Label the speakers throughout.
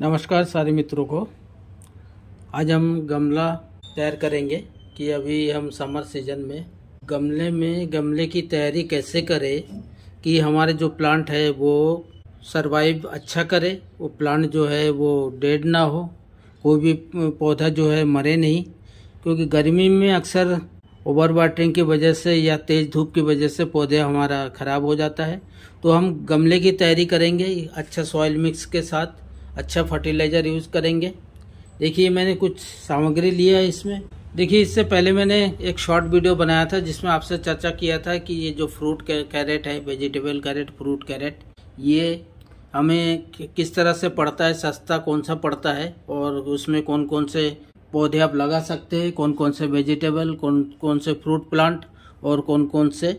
Speaker 1: नमस्कार सारे मित्रों को आज हम गमला तैयार करेंगे कि अभी हम समर सीजन में गमले में गमले की तैयारी कैसे करें कि हमारे जो प्लांट है वो सरवाइव अच्छा करे वो प्लांट जो है वो डेड ना हो कोई भी पौधा जो है मरे नहीं क्योंकि गर्मी में अक्सर ओवर वाटरिंग की वजह से या तेज़ धूप की वजह से पौधे हमारा ख़राब हो जाता है तो हम गमले की तैयारी करेंगे अच्छा सॉइल मिक्स के साथ अच्छा फर्टिलाइज़र यूज़ करेंगे देखिए मैंने कुछ सामग्री लिया है इसमें देखिए इससे पहले मैंने एक शॉर्ट वीडियो बनाया था जिसमें आपसे चर्चा किया था कि ये जो फ्रूट कैरेट है वेजिटेबल कैरेट फ्रूट कैरेट ये हमें किस तरह से पड़ता है सस्ता कौन सा पड़ता है और उसमें कौन कौन से पौधे आप लगा सकते हैं कौन कौन से वेजिटेबल कौन कौन से फ्रूट प्लांट और कौन कौन से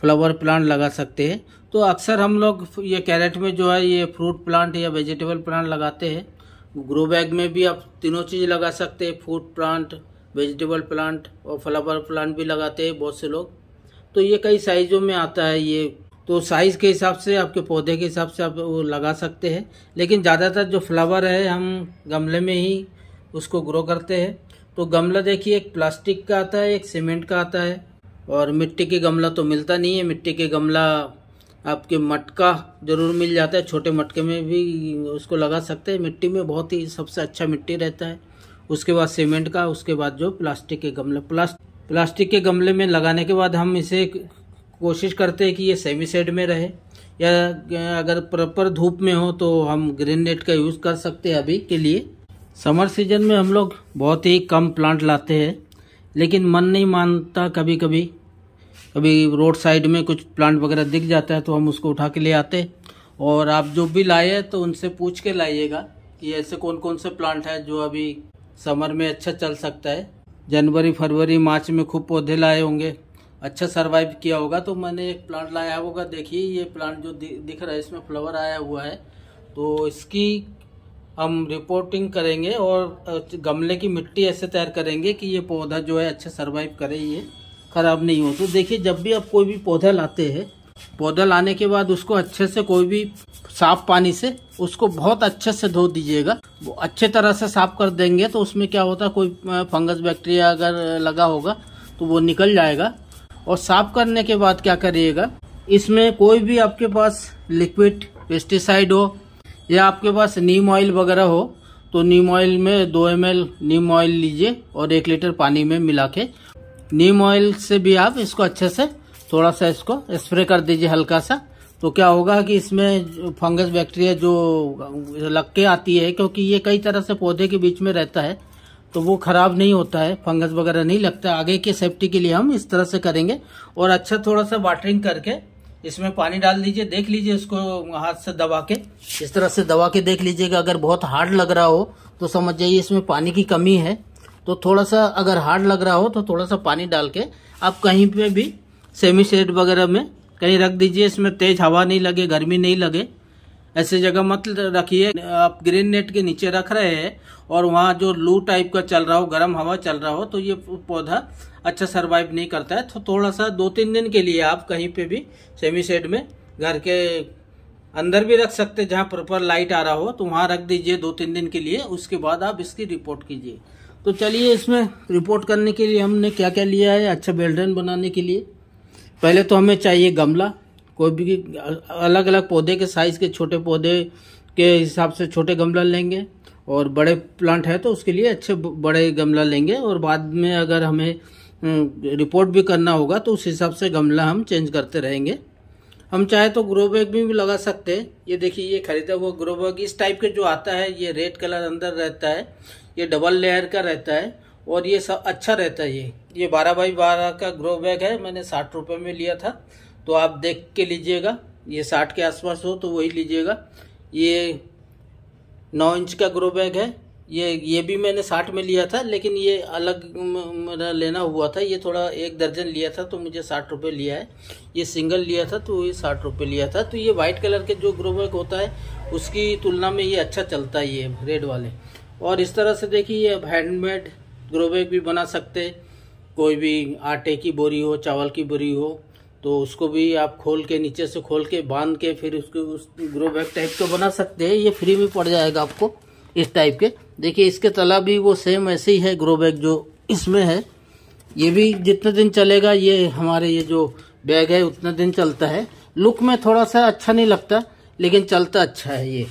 Speaker 1: फ्लावर प्लांट लगा सकते हैं तो अक्सर हम लोग ये कैरेट में जो है ये फ्रूट प्लांट या वेजिटेबल प्लांट लगाते हैं ग्रो बैग में भी आप तीनों चीज़ लगा सकते हैं फ्रूट प्लांट वेजिटेबल प्लांट और फ्लावर प्लांट भी लगाते हैं बहुत से लोग तो ये कई साइज़ों में आता है ये तो साइज़ के हिसाब से आपके पौधे के हिसाब से आप वो लगा सकते हैं लेकिन ज़्यादातर जो फ्लावर है हम गमले में ही उसको ग्रो करते हैं तो गमला देखिए एक प्लास्टिक का आता है एक सीमेंट का आता है और मिट्टी के गमला तो मिलता नहीं है मिट्टी के गमला आपके मटका जरूर मिल जाता है छोटे मटके में भी उसको लगा सकते हैं मिट्टी में बहुत ही सबसे अच्छा मिट्टी रहता है उसके बाद सीमेंट का उसके बाद जो प्लास्टिक के गमले प्लास्ट प्लास्टिक के गमले में लगाने के बाद हम इसे कोशिश करते हैं कि ये सेमी सेड में रहे या अगर प्रॉपर धूप में हो तो हम ग्रीन नेट का यूज़ कर सकते हैं अभी के लिए समर सीजन में हम लोग बहुत ही कम प्लांट लाते हैं लेकिन मन नहीं मानता कभी कभी कभी रोड साइड में कुछ प्लांट वगैरह दिख जाता है तो हम उसको उठा के ले आते और आप जो भी लाए तो उनसे पूछ के लाइएगा कि ऐसे कौन कौन से प्लांट है जो अभी समर में अच्छा चल सकता है जनवरी फरवरी मार्च में खूब पौधे लाए होंगे अच्छा सर्वाइव किया होगा तो मैंने एक प्लांट लाया होगा देखिए ये प्लांट जो दिख रहा है इसमें फ्लावर आया हुआ है तो इसकी हम रिपोर्टिंग करेंगे और गमले की मिट्टी ऐसे तैयार करेंगे कि ये पौधा जो है अच्छा सर्वाइव करे ये ख़राब नहीं हो तो देखिए जब भी आप कोई भी पौधा लाते हैं पौधा लाने के बाद उसको अच्छे से कोई भी साफ पानी से उसको बहुत अच्छे से धो दीजिएगा वो अच्छे तरह से साफ कर देंगे तो उसमें क्या होता है कोई फंगस बैक्टीरिया अगर लगा होगा तो वो निकल जाएगा और साफ करने के बाद क्या करिएगा इसमें कोई भी आपके पास लिक्विड पेस्टिसाइड हो या आपके पास नीम ऑयल वगैरह हो तो नीम ऑयल में दो एम नीम ऑयल लीजिए और एक लीटर पानी में मिला के नीम ऑयल से भी आप इसको अच्छे से थोड़ा सा इसको स्प्रे कर दीजिए हल्का सा तो क्या होगा कि इसमें फंगस बैक्टीरिया जो लग के आती है क्योंकि ये कई तरह से पौधे के बीच में रहता है तो वो खराब नहीं होता है फंगस वगैरह नहीं लगता आगे की सेफ्टी के लिए हम इस तरह से करेंगे और अच्छा थोड़ा सा वाटरिंग करके इसमें पानी डाल दीजिए देख लीजिए इसको हाथ से दबा के इस तरह से दबा के देख लीजिएगा अगर बहुत हार्ड लग रहा हो तो समझ जाइए इसमें पानी की कमी है तो थोड़ा सा अगर हार्ड लग रहा हो तो थोड़ा सा पानी डाल के आप कहीं पे भी सेमी शेड वगैरह में कहीं रख दीजिए इसमें तेज हवा नहीं लगे गर्मी नहीं लगे ऐसे जगह मत रखिए आप ग्रीन नेट के नीचे रख रहे हैं और वहाँ जो लू टाइप का चल रहा हो गर्म हवा चल रहा हो तो ये पौधा अच्छा सर्वाइव नहीं करता है तो थोड़ा सा दो तीन दिन के लिए आप कहीं पे भी सेमी शेड में घर के अंदर भी रख सकते जहाँ प्रॉपर लाइट आ रहा हो तो वहाँ रख दीजिए दो तीन दिन के लिए उसके बाद आप इसकी रिपोर्ट कीजिए तो चलिए इसमें रिपोर्ट करने के लिए हमने क्या क्या लिया है अच्छा बेल्डन बनाने के लिए पहले तो हमें चाहिए गमला कोई भी अलग अलग पौधे के साइज़ के छोटे पौधे के हिसाब से छोटे गमला लेंगे और बड़े प्लांट है तो उसके लिए अच्छे बड़े गमला लेंगे और बाद में अगर हमें रिपोर्ट हम्म, भी करना होगा तो उस हिसाब से गमला हम चेंज करते रहेंगे हम चाहे तो ग्रो बैग भी, भी लगा सकते हैं ये देखिए ये खरीदा हुआ ग्रो बैग इस टाइप के जो आता है ये रेड कलर अंदर रहता है ये डबल लेयर का रहता है और ये सब अच्छा रहता है ये ये बारह बाई बारह का ग्रो बैग है मैंने साठ रुपये में लिया था तो आप देख के लीजिएगा ये साठ के आसपास हो तो वही लीजिएगा ये नौ इंच का ग्रो बैग है ये ये भी मैंने साठ में लिया था लेकिन ये अलग मेरा लेना हुआ था ये थोड़ा एक दर्जन लिया था तो मुझे साठ रुपये लिया है ये सिंगल लिया था तो ये साठ रुपये लिया था तो ये वाइट कलर के जो ग्रो बैग होता है उसकी तुलना में ये अच्छा चलता है ये रेड वाले और इस तरह से देखिए अब हैंडमेड ग्रो बैग भी बना सकते कोई भी आटे की बोरी हो चावल की बोरी हो तो उसको भी आप खोल के नीचे से खोल के बांध के फिर उसको उस ग्रो बैग टाइप का बना सकते हैं ये फ्री में पड़ जाएगा आपको इस टाइप के देखिए इसके तला भी वो सेम ऐसे ही है ग्रो बैग जो इसमें है ये भी जितने दिन चलेगा ये हमारे ये जो बैग है उतने दिन चलता है लुक में थोड़ा सा अच्छा नहीं लगता लेकिन चलता अच्छा है ये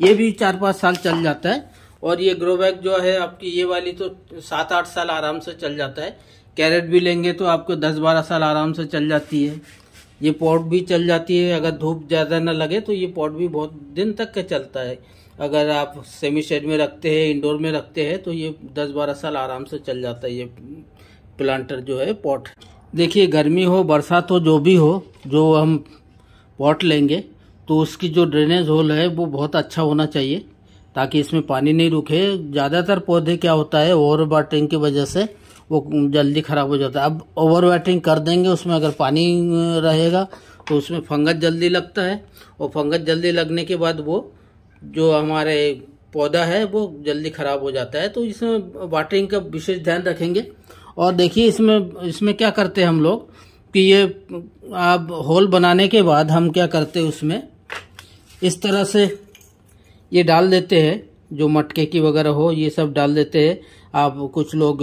Speaker 1: ये भी चार पाँच साल चल जाता है और ये ग्रो बैग जो है आपकी ये वाली तो सात आठ साल आराम से चल जाता है कैरेट भी लेंगे तो आपको दस बारह साल आराम से चल जाती है ये पॉट भी चल जाती है अगर धूप ज़्यादा ना लगे तो ये पॉट भी बहुत दिन तक का चलता है अगर आप सेमी शेड में रखते हैं इंडोर में रखते हैं तो ये दस बारह साल आराम से चल जाता है ये प्लांटर जो है पॉट देखिए गर्मी हो बरसात हो जो भी हो जो हम पॉट लेंगे तो उसकी जो ड्रेनेज होल है वो बहुत अच्छा होना चाहिए ताकि इसमें पानी नहीं रुके ज़्यादातर पौधे क्या होता है ओवर वाटरिंग की वजह से वो जल्दी ख़राब हो जाता है अब ओवर वाटरिंग कर देंगे उसमें अगर पानी रहेगा तो उसमें फंगस जल्दी लगता है और फंगस जल्दी लगने के बाद वो जो हमारे पौधा है वो जल्दी ख़राब हो जाता है तो इसमें वाटरिंग का विशेष ध्यान रखेंगे और देखिए इसमें इसमें क्या करते हैं हम लोग कि ये आप होल बनाने के बाद हम क्या करते हैं उसमें इस तरह से ये डाल देते हैं जो मटके की वगैरह हो ये सब डाल देते हैं आप कुछ लोग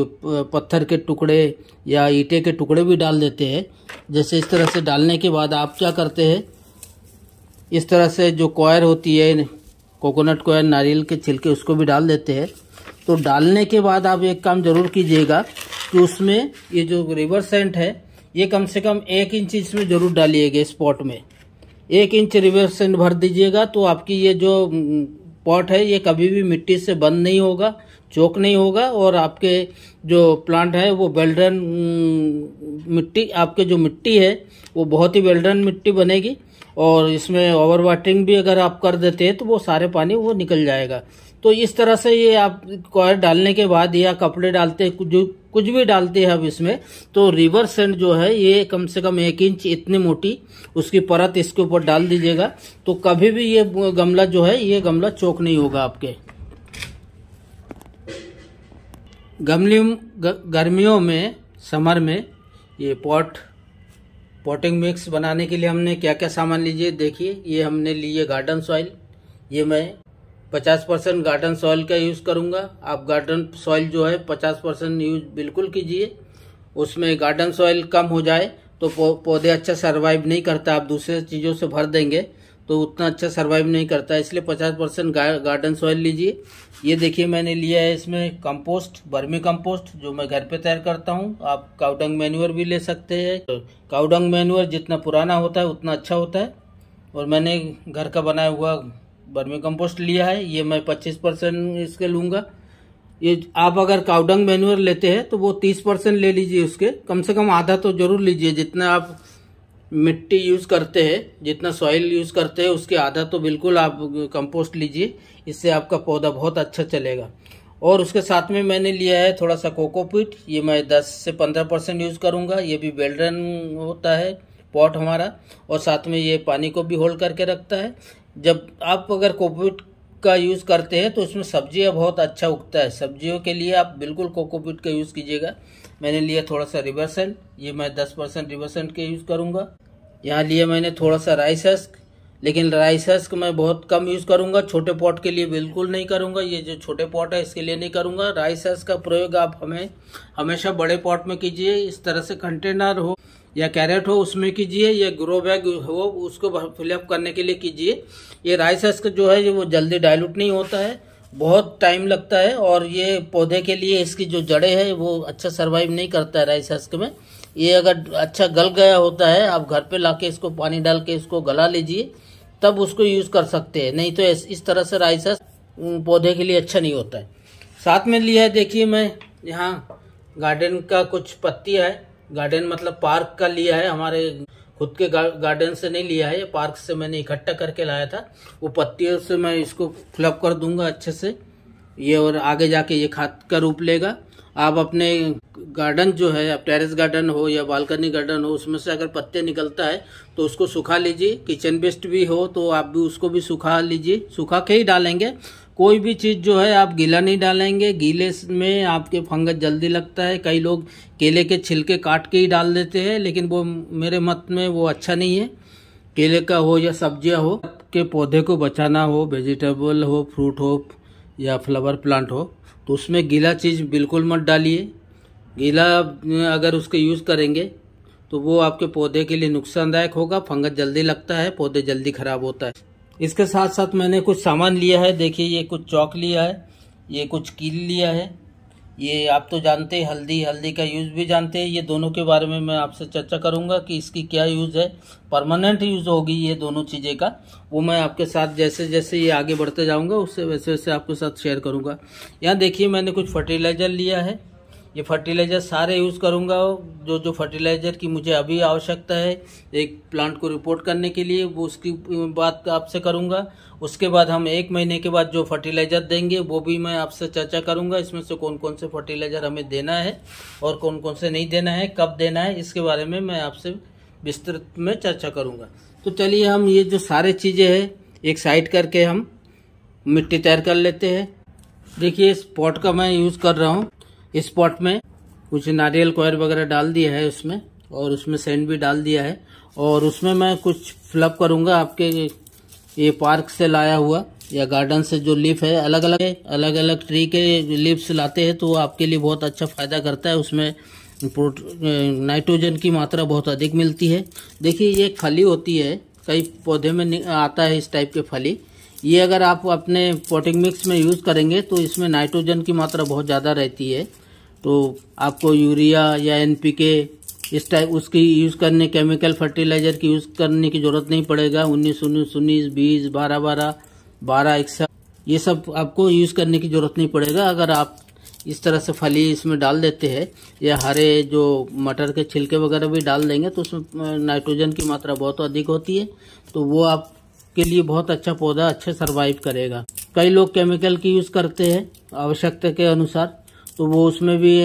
Speaker 1: पत्थर के टुकड़े या ईटे के टुकड़े भी डाल देते हैं जैसे इस तरह से डालने के बाद आप क्या करते हैं इस तरह से जो कॉयर होती है कोकोनट कॉयर नारियल के छिलके उसको भी डाल देते हैं तो डालने के बाद आप एक काम ज़रूर कीजिएगा कि उसमें ये जो रिवर सेंट है ये कम से कम एक इंच इसमें ज़रूर डालिएगा स्पॉट में एक इंच रिवर सेंट भर दीजिएगा तो आपकी ये जो पॉट है ये कभी भी मिट्टी से बंद नहीं होगा चोक नहीं होगा और आपके जो प्लांट है वो वेल्डन मिट्टी आपके जो मिट्टी है वो बहुत ही वेल्डन मिट्टी बनेगी और इसमें ओवर वाटरिंग भी अगर आप कर देते हैं तो वो सारे पानी वो निकल जाएगा तो इस तरह से ये आप कॉयर डालने के बाद या कपड़े डालते जो कुछ भी डालते हैं अब इसमें तो रिवर सेंड जो है ये कम से कम एक इंच इतनी मोटी उसकी परत इसके ऊपर डाल दीजिएगा तो कभी भी ये गमला जो है ये गमला चौक नहीं होगा आपके गमलियों गर्मियों में समर में ये पॉट पॉटिंग मिक्स बनाने के लिए हमने क्या क्या सामान लीजिए देखिए ये हमने लिए गार्डन सॉइल ये मैं 50 परसेंट गार्डन सॉइल का यूज़ करूँगा आप गार्डन सॉइल जो है 50 परसेंट यूज बिल्कुल कीजिए उसमें गार्डन सॉइल कम हो जाए तो पौधे अच्छा सर्वाइव नहीं करता आप दूसरे चीज़ों से भर देंगे तो उतना अच्छा सर्वाइव नहीं करता इसलिए 50 परसेंट गार्डन सॉइल लीजिए ये देखिए मैंने लिया है इसमें कंपोस्ट बर्मी कंपोस्ट जो मैं घर पे तैयार करता हूँ आप काउडंग मैनुअर भी ले सकते हैं तो काउडंग मैनुअर जितना पुराना होता है उतना अच्छा होता है और मैंने घर का बनाया हुआ बर्मी कंपोस्ट लिया है ये मैं पच्चीस परसेंट इसके लूँगा ये आप अगर काउडंग मैनुअर लेते हैं तो वो तीस परसेंट ले लीजिए उसके कम से कम आधा तो जरूर लीजिए जितना आप मिट्टी यूज़ करते हैं जितना सॉइल यूज़ करते हैं उसके आधा तो बिल्कुल आप कंपोस्ट लीजिए इससे आपका पौधा बहुत अच्छा चलेगा और उसके साथ में मैंने लिया है थोड़ा सा कोकोपीट ये मैं 10 से 15 परसेंट यूज़ करूँगा ये भी बेल्डन होता है पॉट हमारा और साथ में ये पानी को भी होल्ड करके रखता है जब आप अगर कोकोपीट का यूज़ करते हैं तो उसमें सब्जियाँ बहुत अच्छा उगता है सब्जियों के लिए आप बिल्कुल कोकोपीट का यूज़ कीजिएगा मैंने लिया थोड़ा सा रिवर्सेंट ये मैं दस परसेंट रिवर्सेंट के यूज़ करूँगा यहाँ लिया मैंने थोड़ा सा राइस हस्क लेकिन राइस हस्क मैं बहुत कम यूज़ करूँगा छोटे पॉट के लिए बिल्कुल नहीं करूँगा ये जो छोटे पॉट है इसके लिए नहीं करूँगा राइस हस्क का प्रयोग आप हमें हमेशा बड़े पॉट में कीजिए इस तरह से कंटेनर हो या कैरेट हो उसमें कीजिए या ग्रो बैग हो उसको फिलअप करने के लिए कीजिए ये राइस हस्क जो है वो जल्दी डाइल्यूट नहीं होता है बहुत टाइम लगता है और ये पौधे के लिए इसकी जो जड़ें हैं वो अच्छा सर्वाइव नहीं करता है राइस हस्क में ये अगर अच्छा गल गया होता है आप घर पे लाके इसको पानी डाल के इसको गला लीजिए तब उसको यूज़ कर सकते हैं नहीं तो इस तरह से राइस हस्क पौधे के लिए अच्छा नहीं होता है साथ में लिया है देखिए मैं यहाँ गार्डन का कुछ पत्ती है गार्डन मतलब पार्क का लिया है हमारे खुद के गार्डन से नहीं लिया है ये पार्क से मैंने इकट्ठा करके लाया था वो पत्तियों से मैं इसको फ्लप कर दूंगा अच्छे से ये और आगे जाके ये खाद का रूप लेगा आप अपने गार्डन जो है आप टेरेस गार्डन हो या बालकनी गार्डन हो उसमें से अगर पत्ते निकलता है तो उसको सुखा लीजिए किचन वेस्ट भी हो तो आप भी उसको भी सुखा लीजिए सुखा के ही डालेंगे कोई भी चीज़ जो है आप गीला नहीं डालेंगे गीले में आपके फंगस जल्दी लगता है कई लोग केले के छिलके काट के ही डाल देते हैं लेकिन वो मेरे मत में वो अच्छा नहीं है केले का हो या सब्जियाँ हो के पौधे को बचाना हो वेजिटेबल हो फ्रूट हो या फ्लावर प्लांट हो तो उसमें गीला चीज़ बिल्कुल मत डालिए गीला अगर उसके यूज़ करेंगे तो वो आपके पौधे के लिए नुकसानदायक होगा फंगस जल्दी लगता है पौधे जल्दी ख़राब होता है इसके साथ साथ मैंने कुछ सामान लिया है देखिए ये कुछ चौक लिया है ये कुछ कील लिया है ये आप तो जानते हैं हल्दी हल्दी का यूज़ भी जानते हैं ये दोनों के बारे में मैं आपसे चर्चा करूँगा कि इसकी क्या यूज़ है परमानेंट यूज़ होगी ये दोनों चीज़ें का वो मैं आपके साथ जैसे जैसे ये आगे बढ़ते जाऊँगा उससे वैसे वैसे आपके साथ शेयर करूँगा यहाँ देखिए मैंने कुछ फर्टिलाइज़र लिया है ये फर्टिलाइज़र सारे यूज़ करूँगा जो जो फर्टिलाइज़र की मुझे अभी आवश्यकता है एक प्लांट को रिपोर्ट करने के लिए वो उसकी बात आपसे करूँगा उसके बाद हम एक महीने के बाद जो फर्टिलाइज़र देंगे वो भी मैं आपसे चर्चा करूँगा इसमें से कौन कौन से फर्टिलाइज़र हमें देना है और कौन कौन से नहीं देना है कब देना है इसके बारे में मैं आपसे विस्तृत में चर्चा करूँगा तो चलिए हम ये जो सारे चीज़ें हैं एक साइड करके हम मिट्टी तैयार कर लेते हैं देखिए इस पॉट का मैं यूज़ कर रहा हूँ इस पॉट में कुछ नारियल कोयर वगैरह डाल दिया है उसमें और उसमें सेंड भी डाल दिया है और उसमें मैं कुछ फ्लप करूंगा आपके ये पार्क से लाया हुआ या गार्डन से जो लीफ है अलग अलग अलग अलग ट्री के लीव्स लाते हैं तो वो आपके लिए बहुत अच्छा फ़ायदा करता है उसमें नाइट्रोजन की मात्रा बहुत अधिक मिलती है देखिए ये फली होती है कई पौधे में आता है इस टाइप के फली ये अगर आप अपने पोटिंग मिक्स में यूज़ करेंगे तो इसमें नाइट्रोजन की मात्रा बहुत ज़्यादा रहती है तो आपको यूरिया या एनपीके इस टाइप उसकी यूज़ करने केमिकल फर्टिलाइजर की यूज़ करने की ज़रूरत नहीं पड़ेगा उन्नीस उन्नीस उन्नीस बीस बारह बारह बारह इकसठ ये सब आपको यूज़ करने की ज़रूरत नहीं पड़ेगा अगर आप इस तरह से फली इसमें डाल देते हैं या हरे जो मटर के छिलके वगैरह भी डाल देंगे तो उसमें नाइट्रोजन की मात्रा बहुत अधिक होती है तो वो आपके लिए बहुत अच्छा पौधा अच्छे सर्वाइव करेगा कई लोग केमिकल की यूज़ करते हैं आवश्यकता के अनुसार तो वो उसमें भी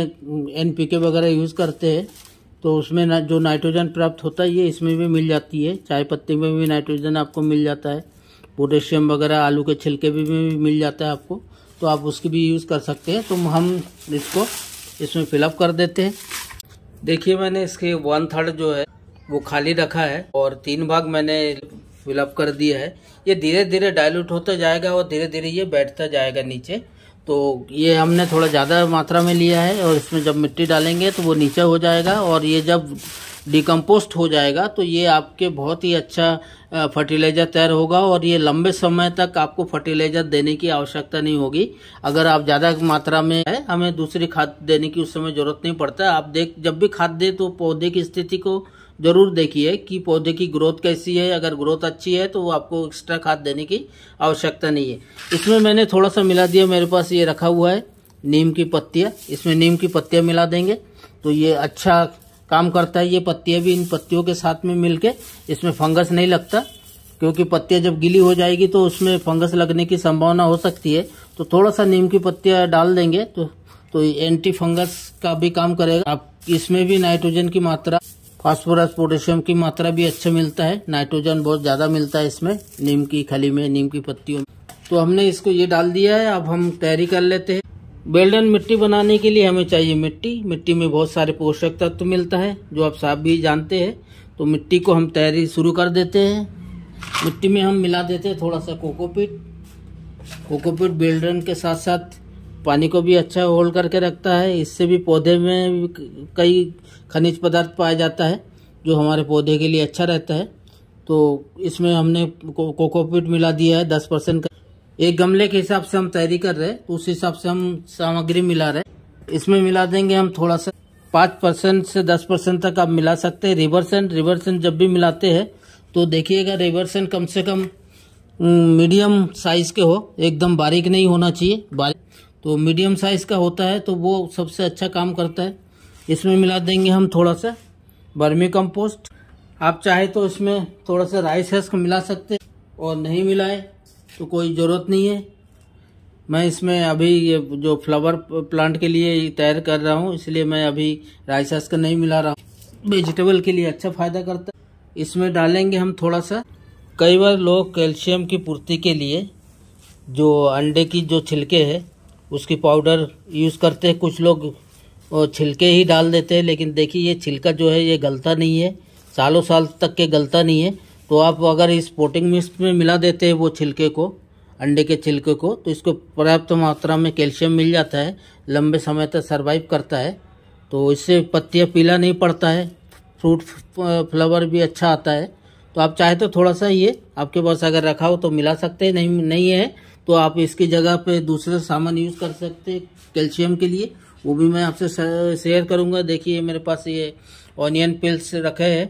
Speaker 1: एन वगैरह यूज़ करते हैं तो उसमें ना, जो नाइट्रोजन प्राप्त होता है ये इसमें भी मिल जाती है चाय पत्ती में भी नाइट्रोजन आपको मिल जाता है पोटेशियम वगैरह आलू के छिलके भी, भी मिल जाता है आपको तो आप उसकी भी यूज़ कर सकते हैं तो हम इसको इसमें फिलअप कर देते हैं देखिए मैंने इसके वन थर्ड जो है वो खाली रखा है और तीन भाग मैंने फिलअप कर दिया है ये धीरे धीरे डायल्यूट होता जाएगा और धीरे धीरे ये बैठता जाएगा नीचे तो ये हमने थोड़ा ज़्यादा मात्रा में लिया है और इसमें जब मिट्टी डालेंगे तो वो नीचे हो जाएगा और ये जब डिकम्पोस्ट हो जाएगा तो ये आपके बहुत ही अच्छा फर्टिलाइज़र तैयार होगा और ये लंबे समय तक आपको फर्टिलाइज़र देने की आवश्यकता नहीं होगी अगर आप ज़्यादा मात्रा में है हमें दूसरी खाद देने की उस समय ज़रूरत नहीं पड़ता आप देख जब भी खाद दे तो पौधे की स्थिति को ज़रूर देखिए कि पौधे की ग्रोथ कैसी है अगर ग्रोथ अच्छी है तो वो आपको एक्स्ट्रा खाद देने की आवश्यकता नहीं है इसमें मैंने थोड़ा सा मिला दिया मेरे पास ये रखा हुआ है नीम की पत्तियाँ इसमें नीम की पत्तियाँ मिला देंगे तो ये अच्छा काम करता है ये पत्तियाँ भी इन पत्तियों के साथ में मिलके इसमें फंगस नहीं लगता क्योंकि पत्तियाँ जब गिली हो जाएगी तो उसमें फंगस लगने की संभावना हो सकती है तो थोड़ा सा नीम की पत्तियाँ डाल देंगे तो तो एंटी फंगस का भी काम करेगा आप इसमें भी नाइट्रोजन की मात्रा फास्फोरस पोटेशियम की मात्रा भी अच्छा मिलता है नाइट्रोजन बहुत ज़्यादा मिलता है इसमें नीम की खली में नीम की पत्तियों में तो हमने इसको ये डाल दिया है अब हम तैयारी कर लेते हैं बेल्डन मिट्टी बनाने के लिए हमें चाहिए मिट्टी मिट्टी में बहुत सारे पोषक तत्व मिलता है जो आप साहब भी जानते हैं तो मिट्टी को हम तैयारी शुरू कर देते हैं मिट्टी में हम मिला देते हैं थोड़ा सा कोकोपीट कोकोपीट बेल्डन के साथ साथ पानी को भी अच्छा होल्ड करके रखता है इससे भी पौधे में कई खनिज पदार्थ पाया जाता है जो हमारे पौधे के लिए अच्छा रहता है तो इसमें हमने को, कोकोपीट मिला दिया है दस परसेंट का एक गमले के हिसाब से हम तैयारी कर रहे हैं तो उस हिसाब से हम सामग्री मिला रहे इसमें मिला देंगे हम थोड़ा सा पाँच परसेंट से दस परसेंट तक आप मिला सकते हैं रिवर्सेंट रिवर्सेंट जब भी मिलाते हैं तो देखिएगा रिवर्सेंट कम से कम मीडियम साइज़ के हो एकदम बारीक नहीं होना चाहिए बारीक तो मीडियम साइज़ का होता है तो वो सबसे अच्छा काम करता है इसमें मिला देंगे हम थोड़ा सा बर्मी कंपोस्ट आप चाहे तो इसमें थोड़ा सा राइस हस्क मिला सकते और नहीं मिलाए तो कोई ज़रूरत नहीं है मैं इसमें अभी ये जो फ्लावर प्लांट के लिए तैयार कर रहा हूँ इसलिए मैं अभी राइस हस्क नहीं मिला रहा हूँ वेजिटेबल के लिए अच्छा फ़ायदा करता है इसमें डालेंगे हम थोड़ा सा कई बार लोग कैल्शियम की पूर्ति के लिए जो अंडे की जो छिलके है उसकी पाउडर यूज़ करते हैं कुछ लोग और छिलके ही डाल देते हैं लेकिन देखिए ये छिलका जो है ये गलता नहीं है सालों साल तक के गलता नहीं है तो आप अगर इस पोटिंग मिक्स में मिला देते हैं वो छिलके को अंडे के छिलके को तो इसको पर्याप्त मात्रा में कैल्शियम मिल जाता है लंबे समय तक सर्वाइव करता है तो इससे पत्तियाँ पीला नहीं पड़ता है फ्रूट फ्लावर भी अच्छा आता है तो आप चाहे तो थोड़ा सा ये आपके पास अगर रखा हो तो मिला सकते हैं नहीं नहीं है तो आप इसकी जगह पे दूसरे सामान यूज़ कर सकते हैं कैल्शियम के लिए वो भी मैं आपसे शेयर करूँगा देखिए मेरे पास ये ऑनियन पिल्स रखे हैं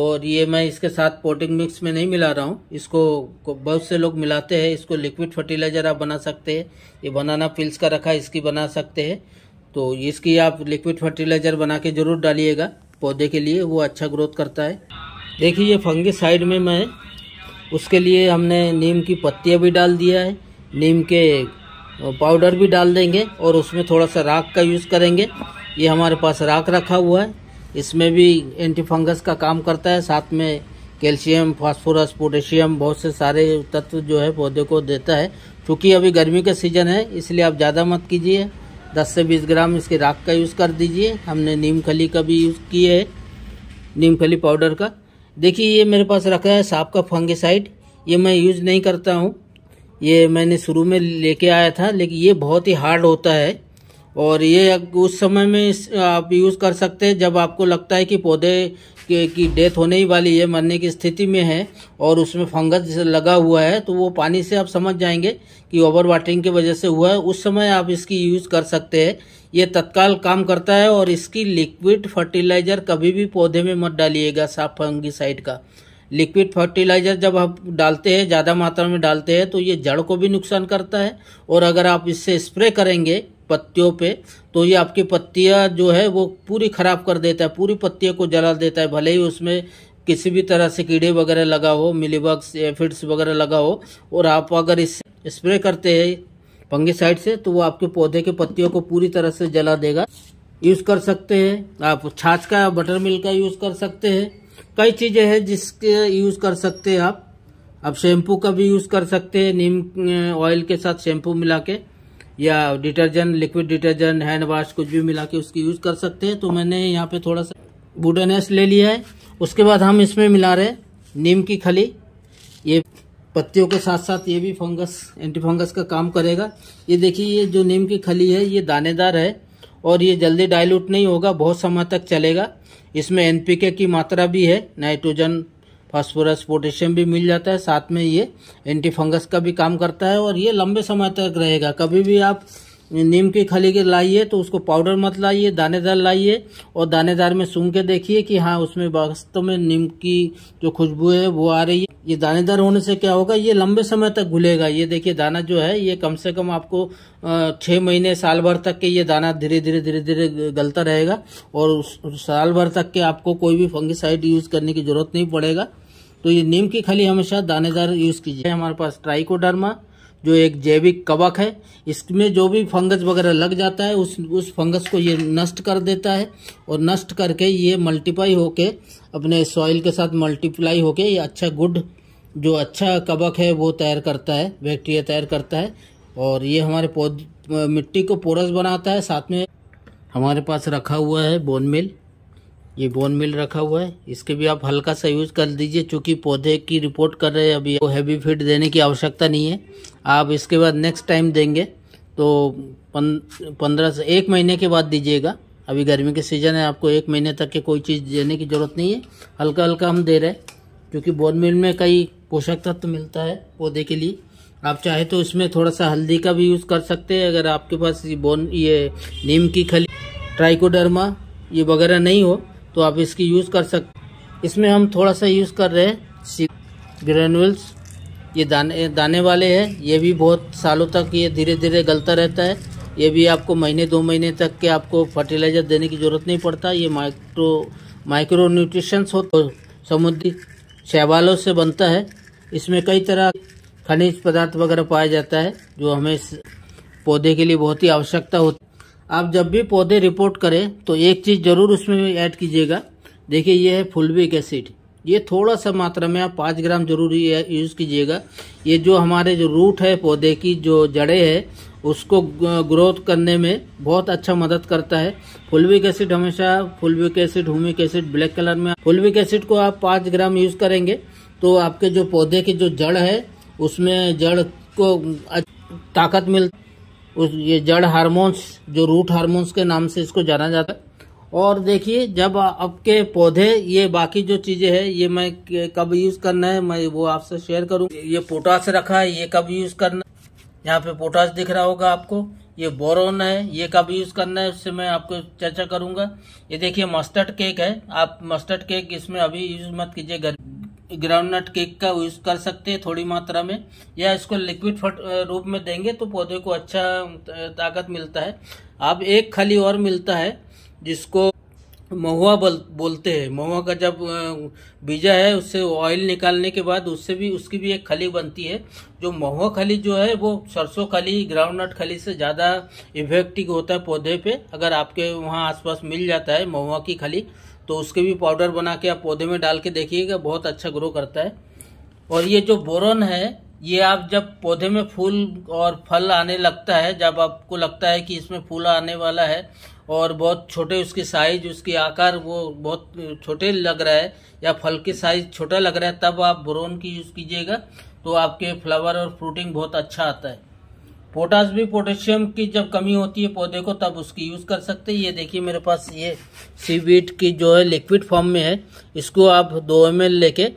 Speaker 1: और ये मैं इसके साथ पोटिंग मिक्स में नहीं मिला रहा हूँ इसको बहुत से लोग मिलाते हैं इसको लिक्विड फर्टिलाइज़र आप बना सकते हैं ये बनाना पिल्स का रखा इसकी बना सकते हैं तो इसकी आप लिक्विड फर्टिलाइज़र बना के ज़रूर डालिएगा पौधे के लिए वो अच्छा ग्रोथ करता है देखिए ये फंगी साइड में मैं उसके लिए हमने नीम की पत्तियाँ भी डाल दिया है नीम के पाउडर भी डाल देंगे और उसमें थोड़ा सा राख का यूज़ करेंगे ये हमारे पास राख रखा हुआ है इसमें भी एंटी फंगस का काम करता है साथ में कैल्शियम फास्फोरस पोटेशियम बहुत से सारे तत्व जो है पौधे को देता है क्योंकि अभी गर्मी का सीज़न है इसलिए आप ज़्यादा मत कीजिए 10 से 20 ग्राम इसके राख का यूज़ कर दीजिए हमने नीम खली का भी यूज़ किए है नीम खली पाउडर का देखिए ये मेरे पास रखा है सांप का फंगिसाइड ये मैं यूज़ नहीं करता हूँ ये मैंने शुरू में लेके आया था लेकिन ये बहुत ही हार्ड होता है और ये उस समय में आप यूज़ कर सकते हैं जब आपको लगता है कि पौधे की डेथ होने ही वाली है मरने की स्थिति में है और उसमें फंगस लगा हुआ है तो वो पानी से आप समझ जाएंगे कि ओवर वाटरिंग की वजह से हुआ है उस समय आप इसकी यूज़ कर सकते हैं ये तत्काल काम करता है और इसकी लिक्विड फर्टिलाइज़र कभी भी पौधे में मत डालिएगा साफ फंगी का लिक्विड फर्टिलाइजर जब आप डालते हैं ज़्यादा मात्रा में डालते हैं तो ये जड़ को भी नुकसान करता है और अगर आप इससे स्प्रे करेंगे पत्तियों पे तो ये आपकी पत्तियाँ जो है वो पूरी ख़राब कर देता है पूरी पत्तियों को जला देता है भले ही उसमें किसी भी तरह से कीड़े वगैरह लगा हो मिलीबग्स एफिड्स वगैरह लगा हो और आप अगर इससे स्प्रे करते हैं साइड से तो वो आपके पौधे के पत्तियों को पूरी तरह से जला देगा यूज़ कर सकते हैं आप छाछ का बटर मिल्क का यूज़ कर सकते हैं कई चीज़ें हैं जिसके यूज़ कर सकते हैं आप आप शैम्पू का भी यूज़ कर सकते हैं नीम ऑयल के साथ शैम्पू मिला के या detergent liquid detergent hand wash कुछ भी मिला के उसकी यूज़ कर सकते हैं तो मैंने यहाँ पे थोड़ा सा बुडनेस ले लिया है उसके बाद हम इसमें मिला रहे नीम की खली ये पत्तियों के साथ साथ ये भी फंगस एंटी फंगस का काम करेगा ये देखिए ये जो नीम की खली है ये दानेदार है और ये जल्दी डाइल्यूट नहीं होगा बहुत समय तक चलेगा इसमें एनपीके की मात्रा भी है नाइट्रोजन फास्फोरस पोटेशियम भी मिल जाता है साथ में ये एंटी फंगस का भी काम करता है और ये लंबे समय तक रहेगा कभी भी आप नीम की खली के लाइए तो उसको पाउडर मत लाइए दानेदार लाइए और दानेदार में सूंघ के देखिए कि हाँ उसमें वास्तव में नीम की जो खुशबू है वो आ रही है ये दानेदार होने से क्या होगा ये लंबे समय तक घुलेगा ये देखिए दाना जो है ये कम से कम आपको छः महीने साल भर तक के ये दाना धीरे धीरे धीरे धीरे गलता रहेगा और साल भर तक के आपको कोई भी फंगिसाइड यूज़ करने की जरूरत नहीं पड़ेगा तो ये नीम की खली हमेशा दानेदार यूज़ कीजिए हमारे पास ट्राइकोडर्मा जो एक जैविक कवक है इसमें जो भी फंगस वगैरह लग जाता है उस उस फंगस को ये नष्ट कर देता है और नष्ट करके ये मल्टीप्लाई होके अपने सॉइल के साथ मल्टीप्लाई होके ये अच्छा गुड जो अच्छा कवक है वो तैयार करता है बैक्टीरिया तैयार करता है और ये हमारे पौध मिट्टी को पोरस बनाता है साथ में हमारे पास रखा हुआ है बोन मिल ये बोन मिल रखा हुआ है इसके भी आप हल्का सा यूज़ कर दीजिए चूँकि पौधे की रिपोर्ट कर रहे हैं अभी वो हैवी फीड देने की आवश्यकता नहीं है आप इसके बाद नेक्स्ट टाइम देंगे तो पंद्रह से एक महीने के बाद दीजिएगा अभी गर्मी के सीज़न है आपको एक महीने तक के कोई चीज़ देने की ज़रूरत नहीं है हल्का हल्का हम दे रहे हैं क्योंकि बोन मिल में कई पोषक तत्व मिलता है पौधे के लिए आप चाहे तो इसमें थोड़ा सा हल्दी का भी यूज़ कर सकते हैं अगर आपके पास ये बोन ये नीम की खली ट्राइकोडर्मा ये वगैरह नहीं हो तो आप इसकी यूज़ कर सकते इसमें हम थोड़ा सा यूज़ कर रहे हैं ग्रेनुअल्स ये दाने दाने वाले हैं ये भी बहुत सालों तक ये धीरे धीरे गलता रहता है ये भी आपको महीने दो महीने तक के आपको फर्टिलाइज़र देने की ज़रूरत नहीं पड़ता ये माइक्रो माइक्रो न्यूट्रिशंस हो तो समुद्री शैवालों से बनता है इसमें कई तरह खनिज पदार्थ वगैरह पाया जाता है जो हमें पौधे के लिए बहुत ही आवश्यकता होती आप जब भी पौधे रिपोर्ट करें तो एक चीज़ ज़रूर उसमें ऐड कीजिएगा देखिए ये है फुलविक एसिड ये थोड़ा सा मात्रा में आप पाँच ग्राम जरूर यूज़ कीजिएगा ये जो हमारे जो रूट है पौधे की जो जड़ें है उसको ग्रोथ करने में बहुत अच्छा मदद करता है फुलविक एसिड हमेशा fulvic acid humic acid black colour में फुलविक एसिड को आप पाँच ग्राम यूज़ करेंगे तो आपके जो पौधे की जो जड़ है उसमें जड़ को ताकत मिल उस ये जड़ हार्मोन्स जो रूट हार्मोन्स के नाम से इसको जाना जाता है और देखिए जब आपके पौधे ये बाकी जो चीज़ें हैं ये मैं कब यूज़ करना है मैं वो आपसे शेयर करूँ ये पोटास रखा है ये कब यूज़ करना यहाँ पे पोटास दिख रहा होगा आपको ये बोरोन है ये कब यूज़ करना है उससे मैं आपको चर्चा करूंगा ये देखिए मस्टर्ड केक है आप मस्टर्ड केक इसमें अभी यूज़ मत कीजिए ग्राउंड नट केक का यूज़ कर सकते हैं थोड़ी मात्रा में या इसको लिक्विड रूप में देंगे तो पौधे को अच्छा ताकत मिलता है अब एक खली और मिलता है जिसको महुआ बल बोलते हैं महुआ का जब बीजा है उससे ऑयल निकालने के बाद उससे भी उसकी भी एक खली बनती है जो महुआ खली जो है वो सरसों खली ग्राउंड नट खली से ज़्यादा इफेक्टिव होता है पौधे पे अगर आपके वहाँ आसपास मिल जाता है महुआ की खली तो उसके भी पाउडर बना के आप पौधे में डाल के देखिएगा बहुत अच्छा ग्रो करता है और ये जो बोरन है ये आप जब पौधे में फूल और फल आने लगता है जब आपको लगता है कि इसमें फूल आने वाला है और बहुत छोटे उसकी साइज उसकी आकार वो बहुत छोटे लग रहा है या फल की साइज छोटा लग रहा है तब आप बोरोन की यूज़ कीजिएगा तो आपके फ्लावर और फ्रूटिंग बहुत अच्छा आता है पोटास भी पोटेशियम की जब कमी होती है पौधे को तब उसकी यूज़ कर सकते हैं ये देखिए मेरे पास ये सीवीट की जो है लिक्विड फॉर्म में है इसको आप दो एम लेके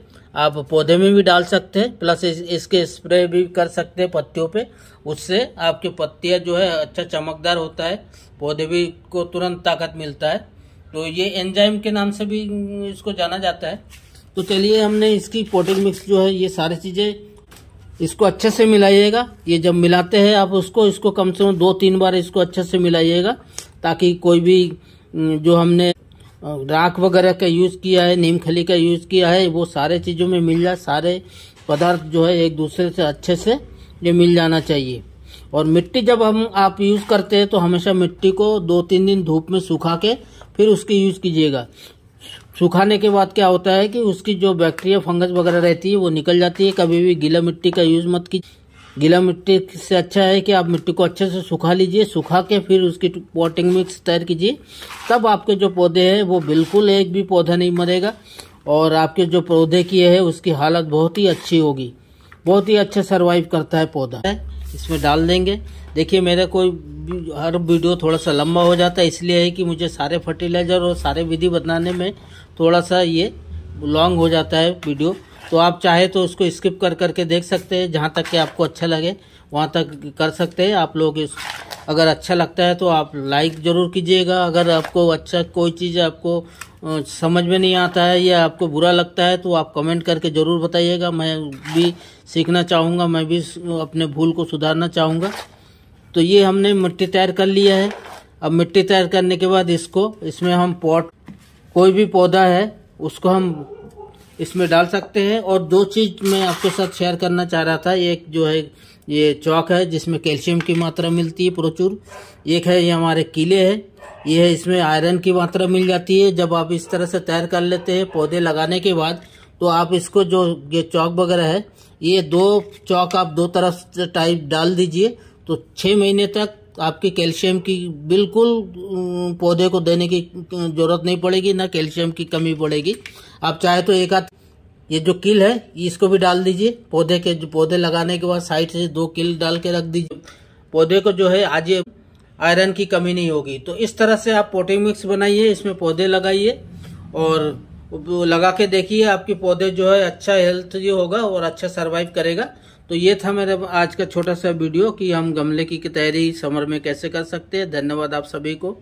Speaker 1: आप पौधे में भी डाल सकते हैं प्लस इस, इसके स्प्रे भी कर सकते हैं पत्तियों पे उससे आपके पत्तियाँ जो है अच्छा चमकदार होता है पौधे भी को तुरंत ताकत मिलता है तो ये एंजाइम के नाम से भी इसको जाना जाता है तो चलिए हमने इसकी पोटिंग मिक्स जो है ये सारी चीज़ें इसको अच्छे से मिलाइएगा ये जब मिलाते हैं आप उसको इसको कम से कम दो तीन बार इसको अच्छे से मिलाइएगा ताकि कोई भी जो हमने राख वगैरह का यूज़ किया है नीम खली का यूज़ किया है वो सारे चीज़ों में मिल जाए सारे पदार्थ जो है एक दूसरे से अच्छे से ये मिल जाना चाहिए और मिट्टी जब हम आप यूज़ करते हैं तो हमेशा मिट्टी को दो तीन दिन धूप में सुखा के फिर उसकी यूज़ कीजिएगा सुखाने के बाद क्या होता है कि उसकी जो बैक्टीरिया फंगस वगैरह रहती है वो निकल जाती है कभी भी गीला मिट्टी का यूज़ मत कीजिए गीला मिट्टी से अच्छा है कि आप मिट्टी को अच्छे से सुखा लीजिए सुखा के फिर उसकी पॉटिंग मिक्स तैयार कीजिए तब आपके जो पौधे हैं वो बिल्कुल एक भी पौधा नहीं मरेगा और आपके जो पौधे की है उसकी हालत बहुत ही अच्छी होगी बहुत ही अच्छा सर्वाइव करता है पौधा इसमें डाल देंगे देखिए मेरा कोई हर वीडियो थोड़ा सा लंबा हो जाता है इसलिए है कि मुझे सारे फर्टिलाइज़र और सारे विधि बनाने में थोड़ा सा ये लॉन्ग हो जाता है वीडियो तो आप चाहे तो उसको स्किप कर करके देख सकते हैं जहाँ तक कि आपको अच्छा लगे वहाँ तक कर सकते हैं आप लोग इस अगर अच्छा लगता है तो आप लाइक ज़रूर कीजिएगा अगर आपको अच्छा कोई चीज़ आपको समझ में नहीं आता है या आपको बुरा लगता है तो आप कमेंट करके ज़रूर बताइएगा मैं भी सीखना चाहूँगा मैं भी अपने भूल को सुधारना चाहूँगा तो ये हमने मिट्टी तैयार कर लिया है अब मिट्टी तैयार करने के बाद इसको इसमें हम पॉट कोई भी पौधा है उसको हम इसमें डाल सकते हैं और दो चीज़ मैं आपके साथ शेयर करना चाह रहा था एक जो है ये चौक है जिसमें कैल्शियम की मात्रा मिलती है प्रचुर एक है ये हमारे किले है ये है इसमें आयरन की मात्रा मिल जाती है जब आप इस तरह से तैयार कर लेते हैं पौधे लगाने के बाद तो आप इसको जो ये चौक वगैरह है ये दो चौक आप दो तरफ टाइप डाल दीजिए तो छः महीने तक आपकी कैल्शियम की बिल्कुल पौधे को देने की जरूरत नहीं पड़ेगी ना कैल्शियम की कमी पड़ेगी आप चाहे तो एक आध ये जो किल है इसको भी डाल दीजिए पौधे के जो पौधे लगाने के बाद साइड से दो किल डाल के रख दीजिए पौधे को जो है आज ये आयरन की कमी नहीं होगी तो इस तरह से आप पोटिंग मिक्स बनाइए इसमें पौधे लगाइए और लगा के देखिए आपके पौधे जो है अच्छा हेल्थ होगा और अच्छा सर्वाइव करेगा तो ये था मेरा आज का छोटा सा वीडियो कि हम गमले की तैयारी समर में कैसे कर सकते हैं धन्यवाद आप सभी को